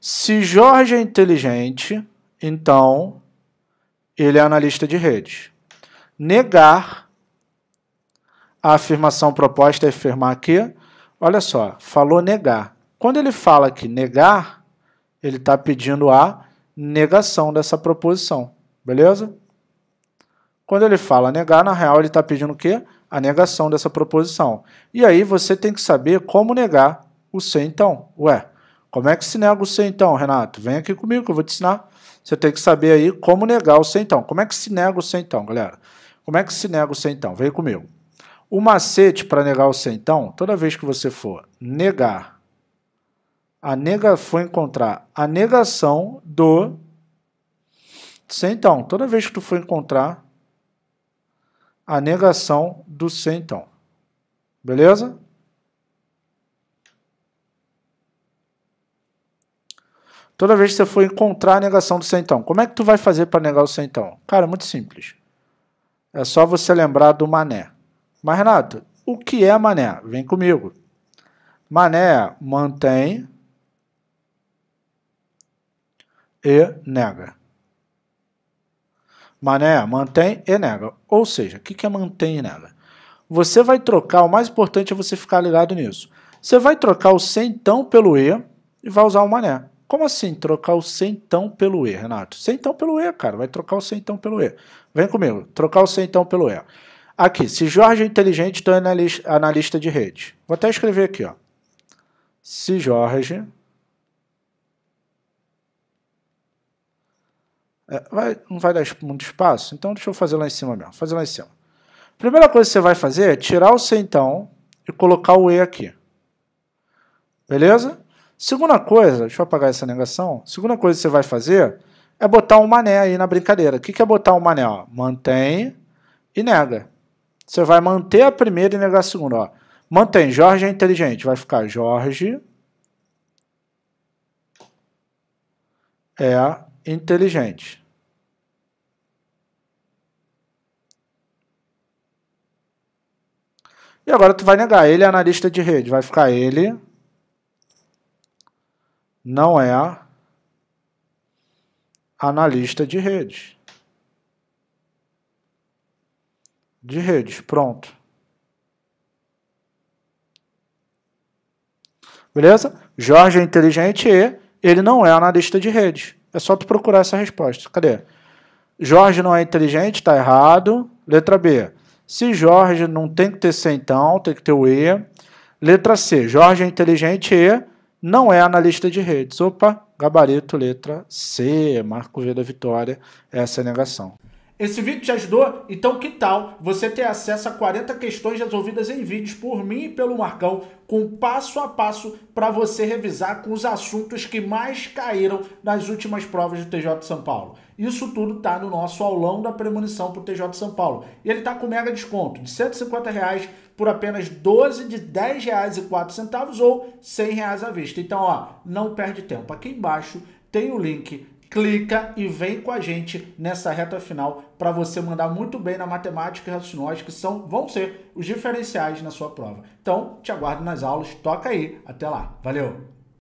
Se Jorge é inteligente, então ele é analista de redes. Negar a afirmação proposta é afirmar que, olha só, falou negar. Quando ele fala que negar, ele está pedindo a negação dessa proposição, beleza? Quando ele fala negar, na real ele está pedindo o quê? A negação dessa proposição. E aí você tem que saber como negar o ser então. Ué, como é que se nega o C então, Renato? Vem aqui comigo que eu vou te ensinar. Você tem que saber aí como negar o C então. Como é que se nega o C então, galera? Como é que se nega o C então? Vem comigo. O macete para negar o C então, toda vez que você for negar, a nega foi encontrar a negação do C então. Toda vez que tu for encontrar a negação do C então. Beleza? Toda vez que você for encontrar a negação do centão, como é que tu vai fazer para negar o centão? Cara, é muito simples. É só você lembrar do mané. Mas, Renato, o que é mané? Vem comigo. Mané mantém e nega. Mané mantém e nega. Ou seja, o que é mantém e nega? Você vai trocar, o mais importante é você ficar ligado nisso. Você vai trocar o centão pelo E e vai usar o mané. Como assim trocar o centão pelo E, Renato? Centão pelo E, cara. Vai trocar o centão pelo E. Vem comigo. Trocar o centão pelo E. Aqui, se Jorge é inteligente, então é na lista analista de rede. Vou até escrever aqui, ó. Se Jorge... É, vai, não vai dar muito espaço? Então deixa eu fazer lá em cima mesmo. Fazer lá em cima. Primeira coisa que você vai fazer é tirar o centão e colocar o E aqui. Beleza? Segunda coisa, deixa eu apagar essa negação. Segunda coisa que você vai fazer é botar um mané aí na brincadeira. O que, é botar um mané? Ó? Mantém e nega. Você vai manter a primeira e negar a segunda. Ó. Mantém. Jorge é inteligente. Vai ficar Jorge é inteligente. E agora tu vai negar. Ele é analista de rede. Vai ficar ele não é analista de redes. De redes, pronto. Beleza? Jorge é inteligente e ele não é analista de redes. É só tu procurar essa resposta. Cadê? Jorge não é inteligente, está errado. Letra B. Se Jorge não tem que ter C, então, tem que ter o E. Letra C. Jorge é inteligente e não é analista de redes. Opa, gabarito, letra C. Marco V da vitória, essa é a negação. Esse vídeo te ajudou? Então que tal você ter acesso a 40 questões resolvidas em vídeos por mim e pelo Marcão, com passo a passo para você revisar com os assuntos que mais caíram nas últimas provas do TJ São Paulo. Isso tudo está no nosso aulão da premonição para o TJ São Paulo. E ele está com mega desconto de 150 reais por apenas 12 de R$ 10,04 ou R$ 100 à vista. Então, ó, não perde tempo. Aqui embaixo tem o link clica e vem com a gente nessa reta final para você mandar muito bem na matemática e raciocínio, que são, vão ser os diferenciais na sua prova. Então, te aguardo nas aulas, toca aí, até lá, valeu!